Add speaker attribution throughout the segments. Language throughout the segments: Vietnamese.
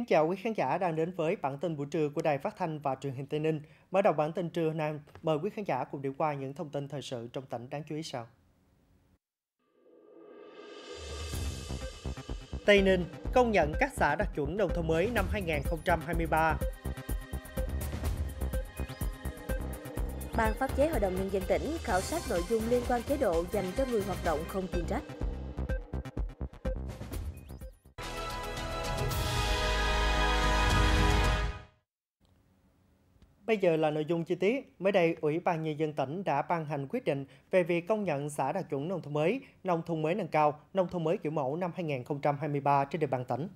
Speaker 1: Kính chào quý khán giả đang đến với bản tin buổi trưa của Đài Phát thanh và Truyền hình Tây Ninh. Mở đầu bản tin trưa nay, mời quý khán giả cùng điểm qua những thông tin thời sự trong tỉnh đáng chú ý sau. Tây Ninh công nhận các xã đạt chuẩn nông thôn mới năm 2023.
Speaker 2: Ban pháp chế Hội đồng Nhân dân tỉnh khảo sát nội dung liên quan chế độ dành cho người hoạt động không chuyên trách.
Speaker 1: Bây giờ là nội dung chi tiết. Mới đây, Ủy ban Nhân dân tỉnh đã ban hành quyết định về việc công nhận xã đạt chuẩn nông thôn mới, nông thôn mới nâng cao, nông thôn mới kiểu mẫu năm 2023 trên địa bàn tỉnh.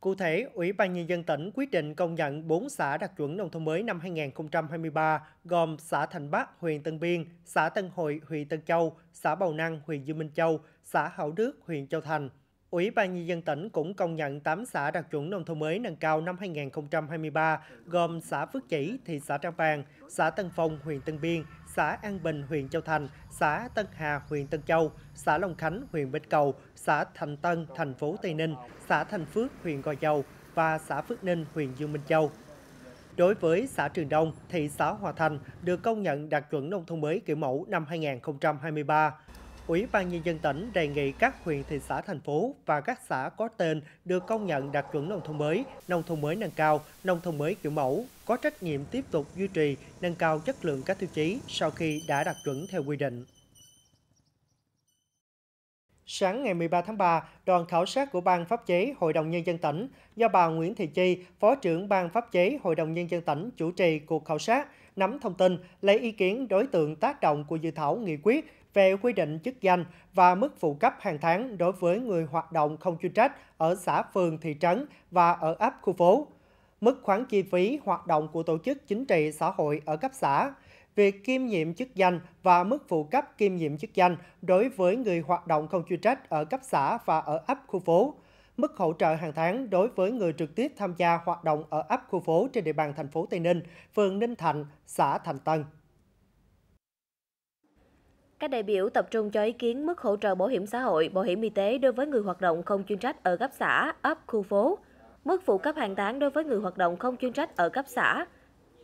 Speaker 1: Cụ thể, Ủy ban Nhân dân tỉnh quyết định công nhận 4 xã đạt chuẩn nông thôn mới năm 2023, gồm xã Thành Bắc, huyện Tân Biên, xã Tân Hội, huyện Tân Châu, xã Bầu Năng, huyện Dương Minh Châu, xã Hảo Đức, huyện Châu Thành – Ủy ban Nhân dân tỉnh cũng công nhận 8 xã đạt chuẩn nông thôn mới nâng cao năm 2023, gồm xã Phước Chỉ, thị xã Trảng Bàng, xã Tân Phong, huyện Tân Biên, xã An Bình, huyện Châu Thành, xã Tân Hà, huyện Tân Châu, xã Long Khánh, huyện Bến Cầu, xã Thành Tân, thành phố Tây Ninh, xã Thành Phước, huyện Gò Dầu và xã Phước Ninh, huyện Dương Minh Châu. Đối với xã Trường Đông, thị xã Hòa Thành được công nhận đạt chuẩn nông thôn mới kiểu mẫu năm 2023. Ủy ban Nhân dân tỉnh đề nghị các huyện, thị xã, thành phố và các xã có tên được công nhận đạt chuẩn nông thôn mới, nông thôn mới nâng cao, nông thôn mới kiểu mẫu, có trách nhiệm tiếp tục duy trì, nâng cao chất lượng các tiêu chí sau khi đã đạt chuẩn theo quy định. Sáng ngày 13 tháng 3, đoàn khảo sát của Ban Pháp chế Hội đồng Nhân dân tỉnh do bà Nguyễn Thị Chi, Phó trưởng Ban Pháp chế Hội đồng Nhân dân tỉnh chủ trì cuộc khảo sát nắm thông tin, lấy ý kiến đối tượng tác động của dự thảo nghị quyết về quy định chức danh và mức phụ cấp hàng tháng đối với người hoạt động không chuyên trách ở xã phường thị trấn và ở ấp khu phố. Mức khoản chi phí hoạt động của tổ chức chính trị xã hội ở cấp xã, việc kiêm nhiệm chức danh và mức phụ cấp kiêm nhiệm chức danh đối với người hoạt động không chuyên trách ở cấp xã và ở ấp khu phố, mức hỗ trợ hàng tháng đối với người trực tiếp tham gia hoạt động ở ấp khu phố trên địa bàn thành phố Tây Ninh, phường Ninh Thạnh, xã Thành Tân.
Speaker 2: Các đại biểu tập trung cho ý kiến mức hỗ trợ bảo hiểm xã hội, bảo hiểm y tế đối với người hoạt động không chuyên trách ở cấp xã, ấp, khu phố, mức phụ cấp hàng tháng đối với người hoạt động không chuyên trách ở cấp xã,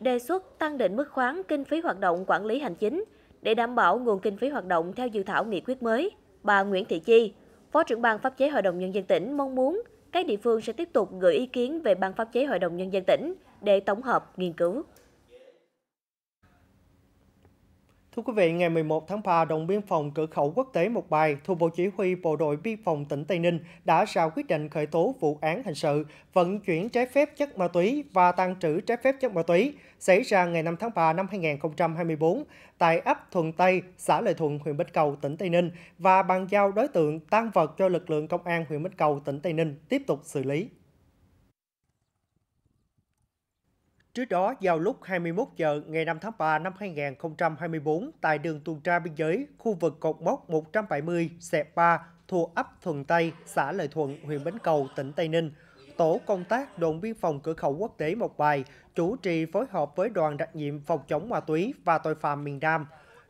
Speaker 2: đề xuất tăng định mức khoán kinh phí hoạt động quản lý hành chính để đảm bảo nguồn kinh phí hoạt động theo dự thảo nghị quyết mới. Bà Nguyễn Thị Chi, Phó trưởng ban pháp chế Hội đồng Nhân dân tỉnh mong muốn các địa phương sẽ tiếp tục gửi ý kiến về ban pháp chế Hội đồng Nhân dân tỉnh để tổng hợp, nghiên cứu.
Speaker 1: Thưa quý vị, ngày 11 tháng 3, đồn biên phòng cửa khẩu quốc tế Một Bài thuộc Bộ Chỉ huy Bộ đội Biên phòng tỉnh Tây Ninh đã ra quyết định khởi tố vụ án hình sự vận chuyển trái phép chất ma túy và tăng trữ trái phép chất ma túy xảy ra ngày 5 tháng 3 năm 2024 tại ấp Thuận Tây, xã Lợi Thuận, huyện Bích Cầu, tỉnh Tây Ninh và bàn giao đối tượng tăng vật cho lực lượng công an huyện Bích Cầu, tỉnh Tây Ninh tiếp tục xử lý. Trước đó, vào lúc 21 giờ ngày 5 tháng 3 năm 2024 tại đường tuần tra biên giới, khu vực cột mốc 170 xẹp 3 thuộc ấp Thuần Tây, xã Lợi Thuận, huyện Bến Cầu, tỉnh Tây Ninh, tổ công tác đồn biên phòng cửa khẩu quốc tế Mộc Bài chủ trì phối hợp với đoàn đặc nhiệm phòng chống ma túy và tội phạm miền Nam,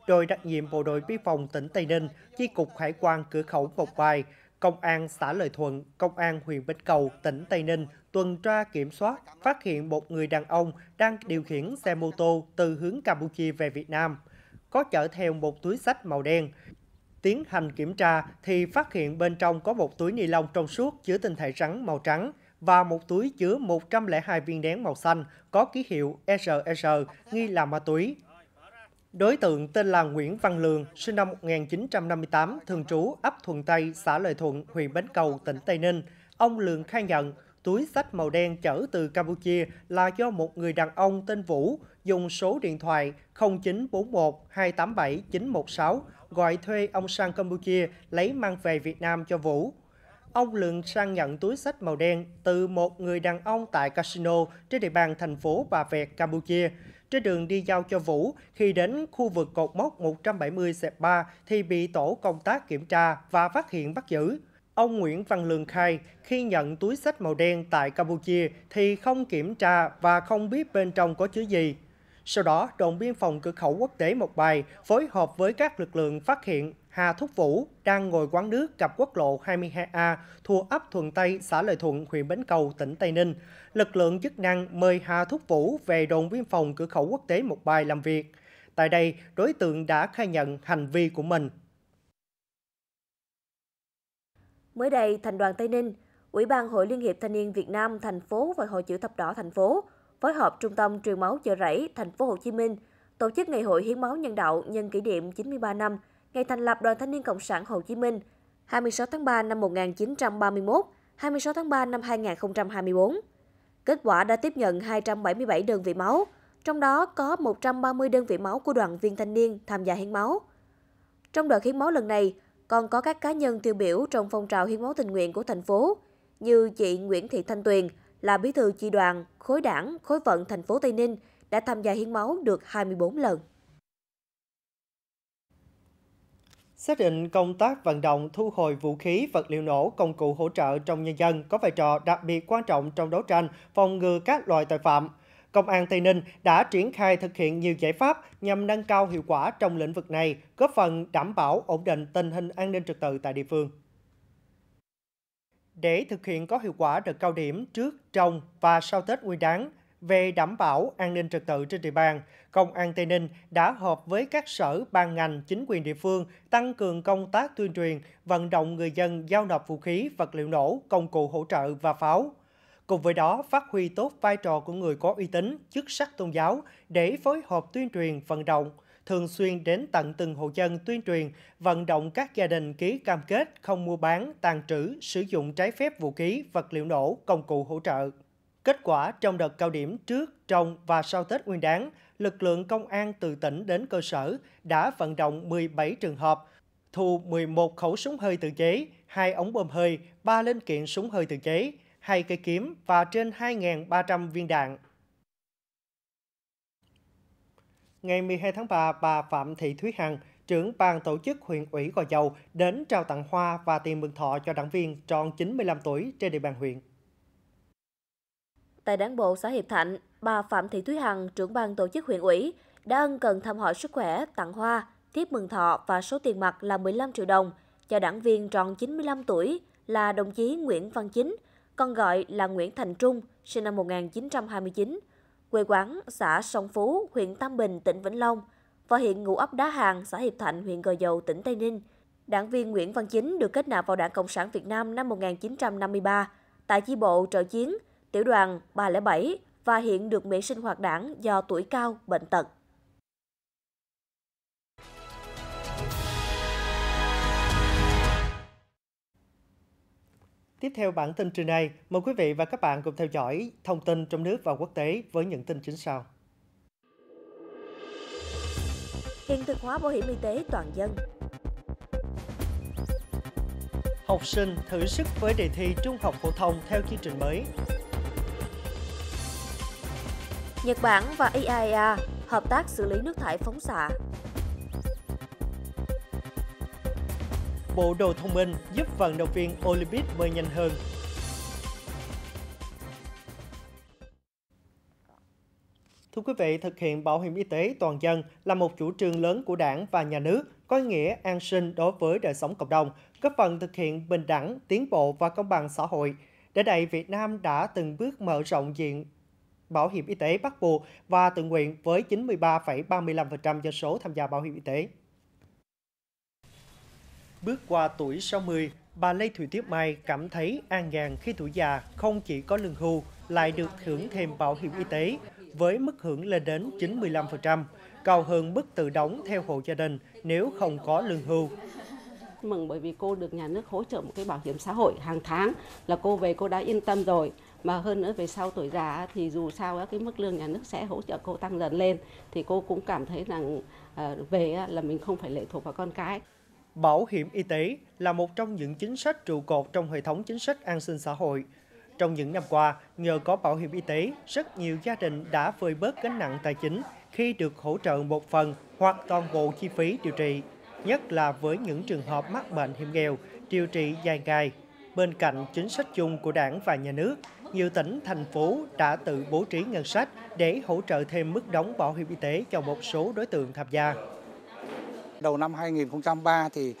Speaker 1: đội đặc nhiệm bộ đội biên phòng tỉnh Tây Ninh, chi cục hải quan cửa khẩu Mộc Bài, công an xã Lợi Thuận, công an huyện Bến Cầu, tỉnh Tây Ninh tuần tra kiểm soát phát hiện một người đàn ông đang điều khiển xe mô tô từ hướng Campuchia về Việt Nam, có chở theo một túi sách màu đen. Tiến hành kiểm tra thì phát hiện bên trong có một túi ni lông trong suốt chứa tinh thể rắn màu trắng và một túi chứa 102 viên nén màu xanh có ký hiệu RR nghi là ma túy. Đối tượng tên là Nguyễn Văn Lường, sinh năm 1958, thường trú ấp Thuận Tây, xã Lợi Thuận, huyện Bến Cầu, tỉnh Tây Ninh. Ông Lường khai nhận túi sách màu đen chở từ Campuchia là do một người đàn ông tên Vũ dùng số điện thoại 0941 287 916 gọi thuê ông sang Campuchia lấy mang về Việt Nam cho Vũ. Ông Lượng sang nhận túi sách màu đen từ một người đàn ông tại casino trên địa bàn thành phố Bà Vẹt, Campuchia. Trên đường đi giao cho Vũ, khi đến khu vực cột mốc 170-3 thì bị tổ công tác kiểm tra và phát hiện bắt giữ. Ông Nguyễn Văn Lương khai, khi nhận túi sách màu đen tại Campuchia thì không kiểm tra và không biết bên trong có chứa gì. Sau đó, đồn biên phòng cửa khẩu quốc tế Mộc Bài phối hợp với các lực lượng phát hiện Hà Thúc Vũ đang ngồi quán nước cặp quốc lộ 22A thuộc ấp Thuận Tây, xã Lợi Thuận, huyện Bến Cầu, tỉnh Tây Ninh. Lực lượng chức năng mời Hà Thúc Vũ về đồn biên phòng cửa khẩu quốc tế Mộc Bài làm việc. Tại đây, đối tượng đã khai nhận hành vi của mình.
Speaker 2: Mới đây, Thành đoàn Tây Ninh, Ủy ban Hội Liên hiệp Thanh niên Việt Nam thành phố và Hội chữ thập đỏ thành phố phối hợp Trung tâm truyền máu chợ rẫy thành phố Hồ Chí Minh tổ chức ngày hội hiến máu nhân đạo nhân kỷ niệm 93 năm ngày thành lập Đoàn Thanh niên Cộng sản Hồ Chí Minh 26 tháng 3 năm 1931, 26 tháng 3 năm 2024. Kết quả đã tiếp nhận 277 đơn vị máu, trong đó có 130 đơn vị máu của đoàn viên thanh niên tham gia hiến máu. Trong đợt hiến máu lần này, còn có các cá nhân tiêu biểu trong phong trào hiến máu tình nguyện của thành phố, như chị Nguyễn Thị Thanh Tuyền là bí thư chi đoàn, khối đảng, khối vận thành phố Tây Ninh đã tham gia hiến máu được 24 lần.
Speaker 1: Xác định công tác vận động thu hồi vũ khí, vật liệu nổ, công cụ hỗ trợ trong nhân dân có vai trò đặc biệt quan trọng trong đấu tranh phòng ngừa các loại tội phạm – Công an Tây Ninh đã triển khai thực hiện nhiều giải pháp nhằm nâng cao hiệu quả trong lĩnh vực này, góp phần đảm bảo ổn định tình hình an ninh trật tự tại địa phương. Để thực hiện có hiệu quả đợt cao điểm trước, trong và sau Tết Nguyên đán, về đảm bảo an ninh trật tự trên địa bàn, Công an Tây Ninh đã họp với các sở, ban ngành, chính quyền địa phương tăng cường công tác tuyên truyền, vận động người dân giao nộp vũ khí, vật liệu nổ, công cụ hỗ trợ và pháo. Cùng với đó, phát huy tốt vai trò của người có uy tín, chức sắc tôn giáo để phối hợp tuyên truyền, vận động, thường xuyên đến tận từng hộ dân tuyên truyền, vận động các gia đình ký cam kết không mua bán, tàn trữ, sử dụng trái phép vũ khí, vật liệu nổ, công cụ hỗ trợ. Kết quả trong đợt cao điểm trước, trong và sau Tết Nguyên đán, lực lượng công an từ tỉnh đến cơ sở đã vận động 17 trường hợp, thu 11 khẩu súng hơi tự chế, 2 ống bơm hơi, 3 linh kiện súng hơi tự chế, hai cây kiếm và trên 2.300 viên đạn. Ngày 12 tháng 3, bà Phạm Thị Thúy Hằng, trưởng ban tổ chức huyện ủy Gò Dầu, đến trao tặng hoa và tiền mừng thọ cho đảng viên tròn 95 tuổi trên địa bàn huyện.
Speaker 2: Tại đảng bộ xã Hiệp Thạnh, bà Phạm Thị Thúy Hằng, trưởng ban tổ chức huyện ủy, đã ân cần thăm hỏi sức khỏe, tặng hoa, tiếp mừng thọ và số tiền mặt là 15 triệu đồng cho đảng viên tròn 95 tuổi là đồng chí Nguyễn Văn Chính, con gọi là Nguyễn Thành Trung, sinh năm 1929, quê quán xã Sông Phú, huyện Tam Bình, tỉnh Vĩnh Long và hiện ngụ ấp Đá Hàng, xã Hiệp Thạnh, huyện Gò Dầu, tỉnh Tây Ninh. Đảng viên Nguyễn Văn Chính được kết nạp vào Đảng Cộng sản Việt Nam năm 1953 tại chi bộ trợ chiến, tiểu đoàn 307 và hiện được miễn sinh hoạt đảng do tuổi cao, bệnh tật.
Speaker 1: Tiếp theo bản tin trưa nay, mời quý vị và các bạn cùng theo dõi thông tin trong nước và quốc tế với những tin chính sau. Hiện
Speaker 2: thực hóa bảo hiểm y tế toàn dân
Speaker 1: Học sinh thử sức với đề thi trung học phổ thông theo chương trình mới
Speaker 2: Nhật Bản và EIA hợp tác xử lý nước thải phóng xạ
Speaker 1: bộ đồ thông minh giúp vận động viên Olympic bơi nhanh hơn. Thưa quý vị, thực hiện bảo hiểm y tế toàn dân là một chủ trương lớn của đảng và nhà nước, có nghĩa an sinh đối với đời sống cộng đồng, góp phần thực hiện bình đẳng, tiến bộ và công bằng xã hội. để đây, Việt Nam đã từng bước mở rộng diện bảo hiểm y tế bắt buộc và tự nguyện với 93,35% dân số tham gia bảo hiểm y tế. Bước qua tuổi 60, bà Lê Thủy Tiếp Mai cảm thấy an nhàn khi tuổi già không chỉ có lương hưu, lại được hưởng thêm bảo hiểm y tế với mức hưởng lên đến 95%, cao hơn mức tự đóng theo hộ gia đình nếu không có lương hưu.
Speaker 2: Mừng bởi vì cô được nhà nước hỗ trợ một cái bảo hiểm xã hội hàng tháng là cô về cô đã yên tâm rồi. Mà hơn nữa về sau tuổi già thì dù sao cái mức lương nhà nước sẽ hỗ trợ cô tăng dần lên thì cô cũng cảm thấy rằng à, về
Speaker 1: là mình không phải lệ thuộc vào con cái. Bảo hiểm y tế là một trong những chính sách trụ cột trong hệ thống chính sách an sinh xã hội. Trong những năm qua, nhờ có bảo hiểm y tế, rất nhiều gia đình đã vơi bớt gánh nặng tài chính khi được hỗ trợ một phần hoặc toàn bộ chi phí điều trị, nhất là với những trường hợp mắc bệnh hiểm nghèo, điều trị dài ngày. Bên cạnh chính sách chung của đảng và nhà nước, nhiều tỉnh, thành phố đã tự bố trí ngân sách để hỗ trợ thêm mức đóng bảo hiểm y tế cho một số đối tượng tham gia đầu năm 2003 thì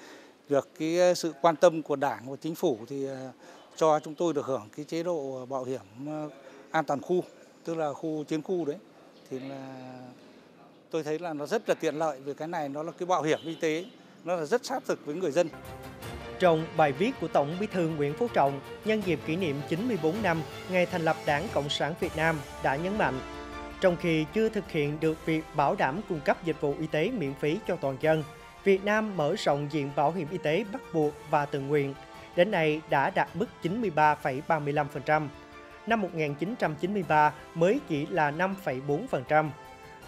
Speaker 1: được cái ờ, sự quan tâm của Đảng và Chính phủ thì ờ, cho chúng tôi được hưởng cái chế độ bảo hiểm ờ, an toàn khu, tức là khu chiến khu đấy. Thì là tôi thấy là nó rất là tiện lợi vì cái này nó là cái bảo hiểm y tế, nó là rất sát thực với người dân. Trong bài viết của Tổng Bí thư Nguyễn Phú Trọng nhân dịp kỷ niệm 94 năm ngày thành lập Đảng Cộng sản Việt Nam đã nhấn mạnh trong khi chưa thực hiện được việc bảo đảm cung cấp dịch vụ y tế miễn phí cho toàn dân, Việt Nam mở rộng diện bảo hiểm y tế bắt buộc và tự nguyện, đến nay đã đạt mức 93,35%. Năm 1993 mới chỉ là 5,4%.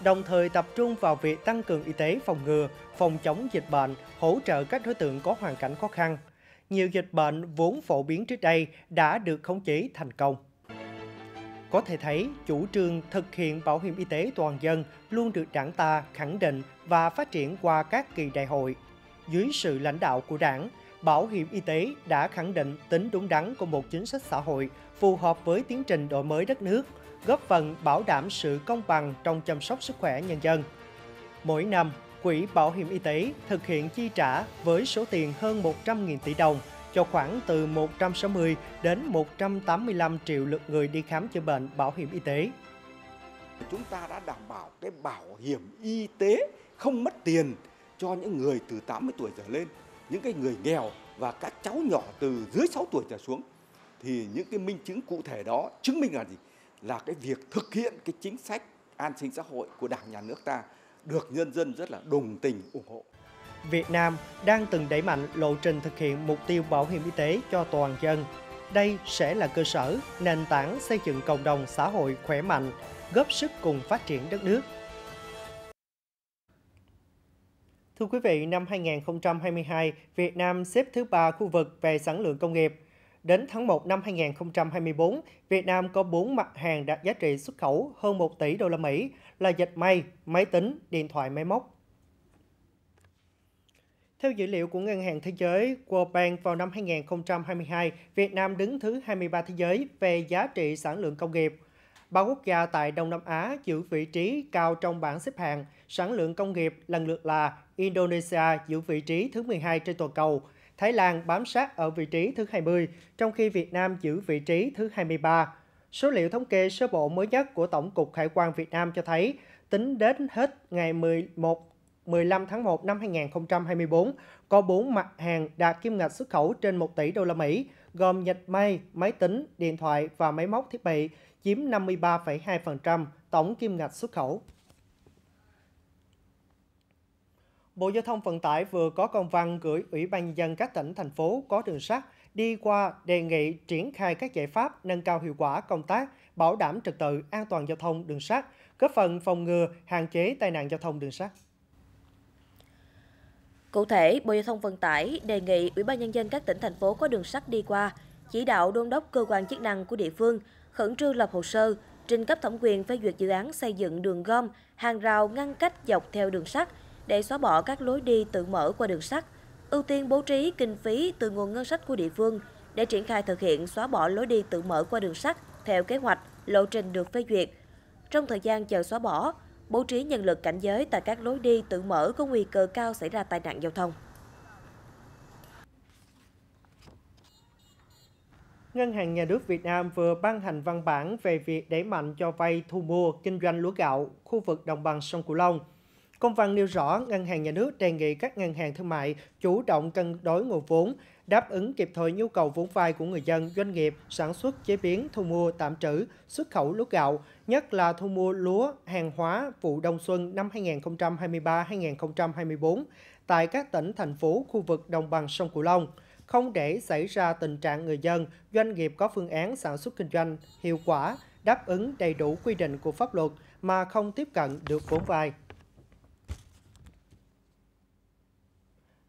Speaker 1: Đồng thời tập trung vào việc tăng cường y tế phòng ngừa, phòng chống dịch bệnh, hỗ trợ các đối tượng có hoàn cảnh khó khăn. Nhiều dịch bệnh vốn phổ biến trước đây đã được khống chế thành công. Có thể thấy, chủ trương thực hiện bảo hiểm y tế toàn dân luôn được đảng ta khẳng định và phát triển qua các kỳ đại hội. Dưới sự lãnh đạo của đảng, bảo hiểm y tế đã khẳng định tính đúng đắn của một chính sách xã hội phù hợp với tiến trình đổi mới đất nước, góp phần bảo đảm sự công bằng trong chăm sóc sức khỏe nhân dân. Mỗi năm, Quỹ Bảo hiểm Y tế thực hiện chi trả với số tiền hơn 100.000 tỷ đồng – cho khoảng từ 160 đến 185 triệu lượt người đi khám chữa bệnh bảo hiểm y tế. Chúng ta đã đảm bảo cái bảo hiểm y tế không mất tiền cho những người từ 80 tuổi trở lên, những cái người nghèo và các cháu nhỏ từ dưới 6 tuổi trở xuống. Thì những cái minh chứng cụ thể đó chứng minh là gì? Là cái việc thực hiện cái chính sách an sinh xã hội của Đảng nhà nước ta được nhân dân rất là đồng tình ủng hộ. Việt Nam đang từng đẩy mạnh lộ trình thực hiện mục tiêu bảo hiểm y tế cho toàn dân. Đây sẽ là cơ sở, nền tảng xây dựng cộng đồng xã hội khỏe mạnh, góp sức cùng phát triển đất nước. Thưa quý vị, năm 2022, Việt Nam xếp thứ ba khu vực về sản lượng công nghiệp. Đến tháng 1 năm 2024, Việt Nam có 4 mặt hàng đạt giá trị xuất khẩu hơn 1 tỷ đô la Mỹ là dệt may, máy tính, điện thoại máy móc, theo dữ liệu của Ngân hàng Thế giới, World Bank vào năm 2022, Việt Nam đứng thứ 23 thế giới về giá trị sản lượng công nghiệp. Ba quốc gia tại Đông Nam Á giữ vị trí cao trong bảng xếp hạng sản lượng công nghiệp lần lượt là Indonesia giữ vị trí thứ 12 trên toàn cầu, Thái Lan bám sát ở vị trí thứ 20, trong khi Việt Nam giữ vị trí thứ 23. Số liệu thống kê sơ bộ mới nhất của Tổng cục Hải quan Việt Nam cho thấy, tính đến hết ngày 11 15 tháng 1 năm 2024 có 4 mặt hàng đạt kim ngạch xuất khẩu trên 1 tỷ đô la Mỹ, gồm dệt may, máy tính, điện thoại và máy móc thiết bị, chiếm 53,2% tổng kim ngạch xuất khẩu. Bộ Giao thông Vận tải vừa có công văn gửi Ủy ban Nhân dân các tỉnh, thành phố có đường sắt đi qua đề nghị triển khai các giải pháp nâng cao hiệu quả công tác bảo đảm trật tự an toàn giao thông đường sắt, góp phần phòng ngừa, hạn chế tai nạn giao thông đường sắt. Cụ thể, Bộ Giao thông Vận tải đề nghị Ủy ban nhân dân các tỉnh thành phố có đường sắt đi
Speaker 2: qua chỉ đạo đôn đốc cơ quan chức năng của địa phương khẩn trương lập hồ sơ, trình cấp thẩm quyền phê duyệt dự án xây dựng đường gom, hàng rào ngăn cách dọc theo đường sắt để xóa bỏ các lối đi tự mở qua đường sắt, ưu tiên bố trí kinh phí từ nguồn ngân sách của địa phương để triển khai thực hiện xóa bỏ lối đi tự mở qua đường sắt theo kế hoạch, lộ trình được phê duyệt. Trong thời gian chờ xóa bỏ, bố trí nhân lực cảnh giới tại các lối đi tự mở có nguy cơ
Speaker 1: cao xảy ra tai nạn giao thông. Ngân hàng Nhà nước Việt Nam vừa ban hành văn bản về việc đẩy mạnh cho vay thu mua kinh doanh lúa gạo khu vực đồng bằng sông Cửu Long – Công văn nêu rõ, Ngân hàng Nhà nước đề nghị các ngân hàng thương mại chủ động cân đối nguồn vốn, đáp ứng kịp thời nhu cầu vốn vay của người dân, doanh nghiệp, sản xuất, chế biến, thu mua, tạm trữ, xuất khẩu lúa gạo, nhất là thu mua lúa, hàng hóa vụ đông xuân năm 2023-2024 tại các tỉnh, thành phố, khu vực đồng bằng sông Cửu Long không để xảy ra tình trạng người dân, doanh nghiệp có phương án sản xuất kinh doanh hiệu quả, đáp ứng đầy đủ quy định của pháp luật mà không tiếp cận được vốn vay.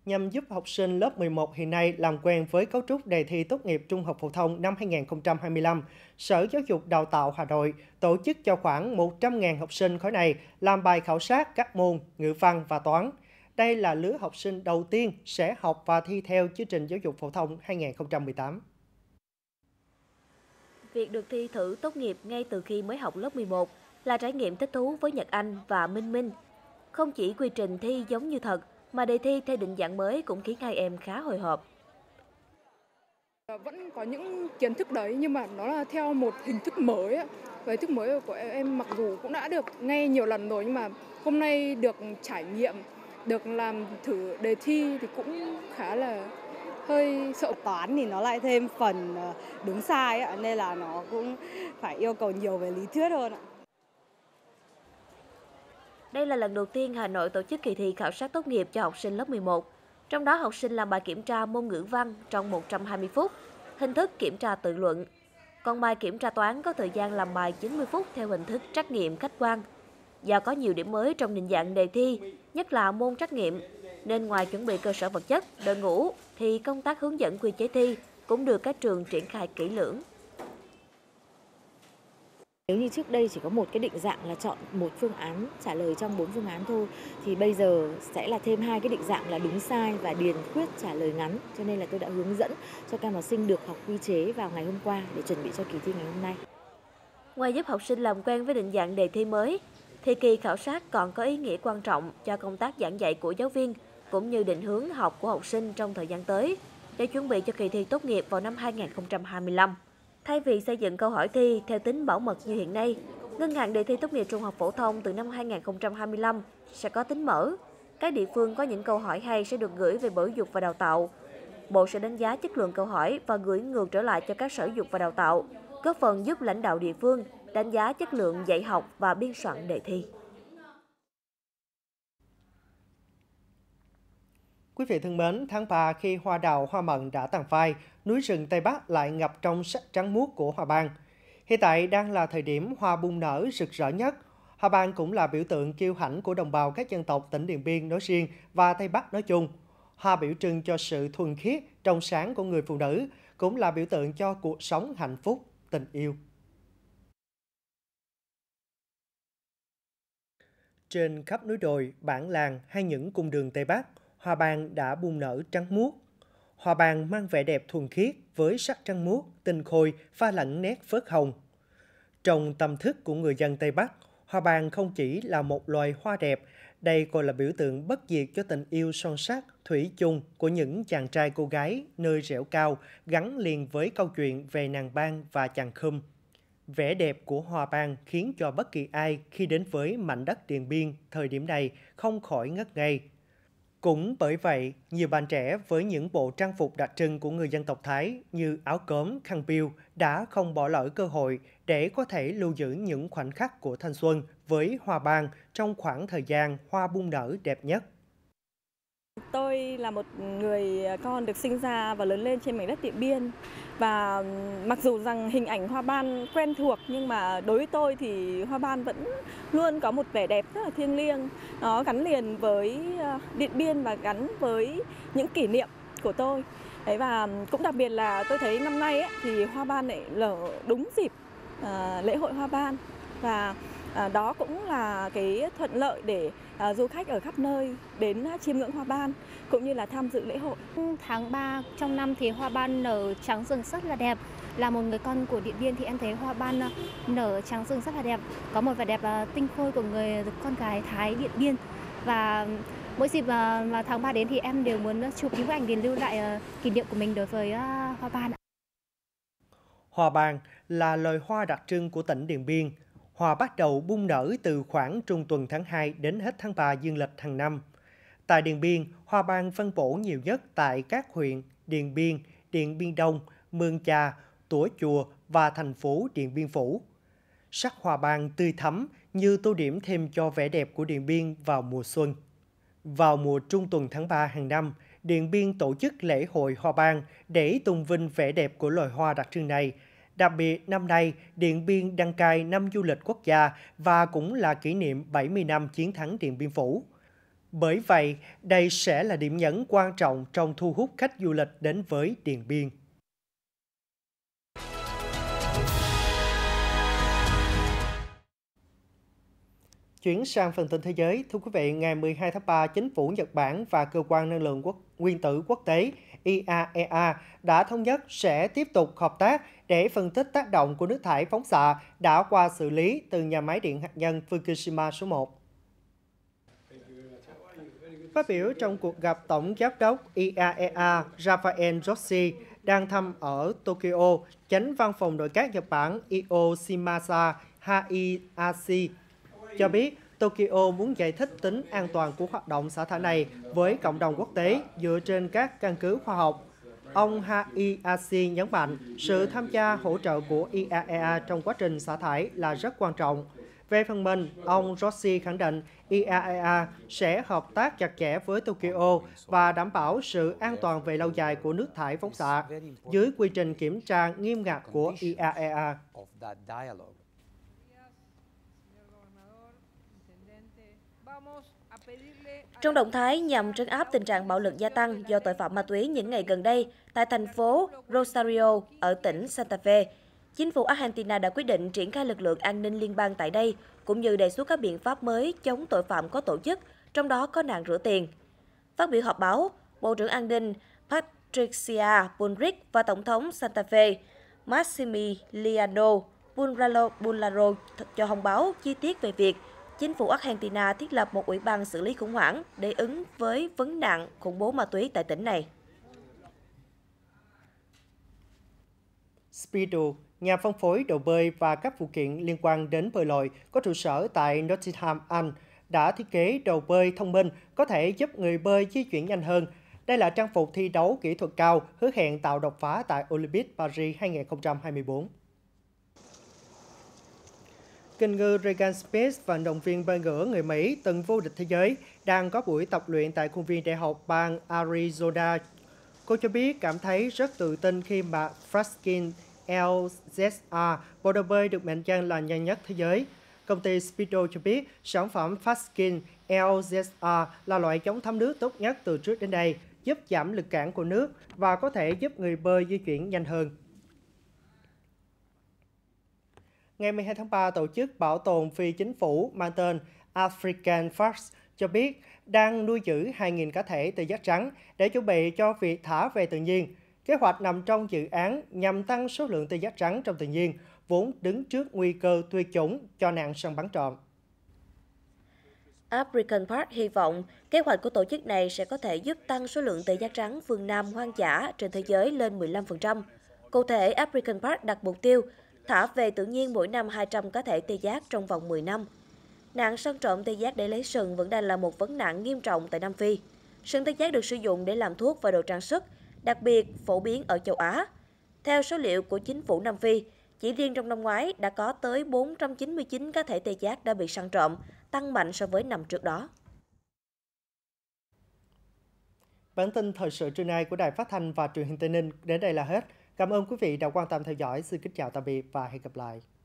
Speaker 1: nhằm giúp học sinh lớp 11 hiện nay làm quen với cấu trúc đề thi tốt nghiệp trung học phổ thông năm 2025, Sở Giáo dục Đào tạo Hà Nội tổ chức cho khoảng 100.000 học sinh khối này làm bài khảo sát các môn ngữ văn và toán. Đây là lứa học sinh đầu tiên sẽ học và thi theo chương trình giáo dục phổ thông 2018.
Speaker 2: Việc được thi thử tốt nghiệp ngay từ khi mới học lớp 11 là trải nghiệm thích thú với Nhật Anh và Minh Minh. Không chỉ quy trình thi giống như thật, mà đề thi theo định dạng mới cũng khiến hai em khá hồi hộp.
Speaker 1: Ờ, vẫn có những kiến thức đấy nhưng mà nó là theo một hình thức mới Và hình thức mới của
Speaker 2: em mặc dù cũng đã được nghe nhiều lần rồi nhưng mà hôm nay được trải nghiệm, được làm thử đề thi thì cũng khá là hơi sợ toán thì nó lại thêm phần ờ, đúng sai ấy, nên là nó cũng phải yêu cầu nhiều về lý thuyết hơn ạ. Đây là lần đầu tiên Hà Nội tổ chức kỳ thi khảo sát tốt nghiệp cho học sinh lớp 11. Trong đó học sinh làm bài kiểm tra môn ngữ văn trong 120 phút, hình thức kiểm tra tự luận. Còn bài kiểm tra toán có thời gian làm bài 90 phút theo hình thức trắc nghiệm khách quan. Do có nhiều điểm mới trong định dạng đề thi, nhất là môn trắc nghiệm, nên ngoài chuẩn bị cơ sở vật chất, đội ngũ, thì công tác hướng dẫn quy chế thi cũng được các trường triển khai kỹ lưỡng. Nếu như trước đây chỉ có một cái định dạng là chọn một phương án trả lời trong bốn phương án thôi thì bây giờ sẽ là thêm hai cái định dạng là đúng sai và điền khuyết trả lời ngắn. Cho nên là tôi đã hướng dẫn cho các em học sinh được học quy chế vào ngày hôm qua để chuẩn bị cho kỳ thi ngày hôm nay. Ngoài giúp học sinh làm quen với định dạng đề thi mới, thì kỳ khảo sát còn có ý nghĩa quan trọng cho công tác giảng dạy của giáo viên cũng như định hướng học của học sinh trong thời gian tới để chuẩn bị cho kỳ thi tốt nghiệp vào năm 2025. Thay vì xây dựng câu hỏi thi theo tính bảo mật như hiện nay, ngân hàng đề thi tốt nghiệp trung học phổ thông từ năm 2025 sẽ có tính mở. Các địa phương có những câu hỏi hay sẽ được gửi về Bộ dục và Đào tạo. Bộ sẽ đánh giá chất lượng câu hỏi và gửi ngược trở lại cho các sở dục và đào tạo, góp phần giúp lãnh đạo địa phương đánh giá chất lượng dạy học và biên soạn đề thi.
Speaker 1: Quý vị thân mến, tháng 3 khi hoa đào hoa mận đã tàn phai, núi rừng Tây Bắc lại ngập trong sắc trắng muốt của hoa ban. Hiện tại đang là thời điểm hoa bung nở rực rỡ nhất. Hoa ban cũng là biểu tượng kiêu hãnh của đồng bào các dân tộc tỉnh Điện Biên nói riêng và Tây Bắc nói chung. Hoa biểu trưng cho sự thuần khiết, trong sáng của người phụ nữ, cũng là biểu tượng cho cuộc sống hạnh phúc, tình yêu. Trên khắp núi đồi, bản làng hay những cung đường Tây Bắc, hoa ban đã bung nở trắng muốt, Hoa ban mang vẻ đẹp thuần khiết với sắc trăng muốt, tinh khôi, pha lẫn nét phớt hồng. Trong tâm thức của người dân Tây Bắc, hoa ban không chỉ là một loài hoa đẹp, đây còn là biểu tượng bất diệt cho tình yêu son sắc, thủy chung của những chàng trai cô gái nơi rẻo cao gắn liền với câu chuyện về nàng ban và chàng khum. Vẻ đẹp của hoa ban khiến cho bất kỳ ai khi đến với mảnh đất Điện Biên thời điểm này không khỏi ngất ngây cũng bởi vậy, nhiều bạn trẻ với những bộ trang phục đặc trưng của người dân tộc Thái như áo cốm, khăn piêu đã không bỏ lỡ cơ hội để có thể lưu giữ những khoảnh khắc của thanh xuân với hoa ban trong khoảng thời gian hoa bung nở đẹp nhất.
Speaker 2: Tôi là một người à, con được sinh ra và lớn lên trên mảnh đất Điện Biên và mặc dù rằng hình ảnh hoa ban quen thuộc nhưng mà đối với tôi thì hoa ban vẫn luôn có một vẻ đẹp rất là thiêng liêng. Nó gắn liền với à, Điện Biên và gắn với những kỷ niệm của tôi. Đấy và cũng đặc biệt là tôi thấy năm nay ấy, thì hoa ban lại lở đúng dịp à, lễ hội hoa ban và à, đó cũng là cái thuận lợi để À, du khách ở khắp nơi đến à, chiêm ngưỡng hoa ban cũng như là tham dự lễ hội. Tháng 3 trong năm thì hoa ban nở trắng rừng rất là đẹp. Là một người con của Điện Biên thì em thấy hoa ban à, nở trắng rừng rất là đẹp. Có một vẻ đẹp tinh khôi của người con gái Thái Điện Biên và mỗi dịp mà tháng 3 đến thì em đều muốn chụp những ảnh để lưu lại kỷ niệm của mình đối với hoa ban.
Speaker 1: Hoa ban là loài hoa đặc trưng của tỉnh Điện Biên – Hoa bắt đầu bung nở từ khoảng trung tuần tháng 2 đến hết tháng 3 dương lịch hàng năm. Tại Điện Biên, hoa ban phân bổ nhiều nhất tại các huyện Điện Biên, Điện Biên Đông, Mương Cha, Tủa Chùa và thành phố Điện Biên Phủ. Sắc hoa ban tươi thắm như tô điểm thêm cho vẻ đẹp của Điện Biên vào mùa xuân. Vào mùa trung tuần tháng 3 hàng năm, Điện Biên tổ chức lễ hội hoa ban để tôn vinh vẻ đẹp của loài hoa đặc trưng này – Đặc biệt, năm nay, Điện Biên đăng cai năm du lịch quốc gia và cũng là kỷ niệm 70 năm chiến thắng Điện Biên Phủ. Bởi vậy, đây sẽ là điểm nhấn quan trọng trong thu hút khách du lịch đến với Điện Biên. Chuyển sang phần tin thế giới, thưa quý vị, ngày 12 tháng 3, chính phủ Nhật Bản và cơ quan năng lượng quốc nguyên tử quốc tế IAEA e đã thống nhất sẽ tiếp tục hợp tác để phân tích tác động của nước thải phóng xạ đã qua xử lý từ nhà máy điện hạt nhân Fukushima số 1. Phát biểu trong cuộc gặp Tổng Giám đốc IAEA e Rafael Rossi đang thăm ở Tokyo, chánh văn phòng nội các Nhật Bản Iosimasa Shimasa cho biết Tokyo muốn giải thích tính an toàn của hoạt động xả thải này với cộng đồng quốc tế dựa trên các căn cứ khoa học Ông Haiashi nhấn mạnh sự tham gia hỗ trợ của IAEA e trong quá trình xả thải là rất quan trọng. Về phần mình, ông Rossi khẳng định IAEA e sẽ hợp tác chặt chẽ với Tokyo và đảm bảo sự an toàn về lâu dài của nước thải phóng xạ dưới quy trình kiểm tra nghiêm ngặt của IAEA. E Trong động thái nhằm
Speaker 2: trấn áp tình trạng bạo lực gia tăng do tội phạm ma túy những ngày gần đây tại thành phố Rosario ở tỉnh Santa Fe, chính phủ Argentina đã quyết định triển khai lực lượng an ninh liên bang tại đây, cũng như đề xuất các biện pháp mới chống tội phạm có tổ chức, trong đó có nạn rửa tiền. Phát biểu họp báo, Bộ trưởng An ninh Patricia Bullrich và Tổng thống Santa Fe Maximiliano Bulralo Bularo cho thông báo chi tiết về việc chính phủ Argentina thiết lập một ủy ban xử lý khủng hoảng để ứng với vấn nạn khủng bố ma túy tại tỉnh này.
Speaker 1: Speedo, nhà phân phối đồ bơi và các phụ kiện liên quan đến bơi lội có trụ sở tại Nottingham, Anh, đã thiết kế đồ bơi thông minh có thể giúp người bơi di chuyển nhanh hơn. Đây là trang phục thi đấu kỹ thuật cao, hứa hẹn tạo đột phá tại Olympic Paris 2024 kinh ngư Regan Space, và động viên bơi ngửa người Mỹ từng vô địch thế giới, đang có buổi tập luyện tại khuôn viên đại học bang Arizona. Cô cho biết cảm thấy rất tự tin khi mà Fraskin LZR, bộ đồ bơi được mệnh danh là nhanh nhất thế giới. Công ty Speedo cho biết sản phẩm Fraskin LZR là loại chống thấm nước tốt nhất từ trước đến nay, giúp giảm lực cản của nước và có thể giúp người bơi di chuyển nhanh hơn. ngày 12 tháng 3, tổ chức bảo tồn phi chính phủ mang tên African Fox cho biết đang nuôi giữ 2.000 cá thể tê giác trắng để chuẩn bị cho việc thả về tự nhiên. Kế hoạch nằm trong dự án nhằm tăng số lượng tê giác trắng trong tự nhiên, vốn đứng trước nguy cơ tuyệt chủng cho nạn săn bắn trộm.
Speaker 2: African Park hy vọng kế hoạch của tổ chức này sẽ có thể giúp tăng số lượng tê giác trắng phương Nam hoang dã trên thế giới lên 15%. Cụ thể, African Park đặt mục tiêu Thả về tự nhiên mỗi năm 200 cá thể tê giác trong vòng 10 năm. Nạn săn trộm tê giác để lấy sừng vẫn đang là một vấn nạn nghiêm trọng tại Nam Phi. Sừng tê giác được sử dụng để làm thuốc và đồ trang sức, đặc biệt phổ biến ở châu Á. Theo số liệu của chính phủ Nam Phi, chỉ riêng trong năm ngoái đã có tới 499 cá thể tê giác đã bị săn trộm, tăng mạnh so với năm trước đó.
Speaker 1: Bản tin thời sự trưa nay của Đài Phát thanh và Truyền hình Tây Ninh đến đây là hết. Cảm ơn quý vị đã quan tâm theo dõi. Xin kính chào tạm biệt và hẹn gặp lại.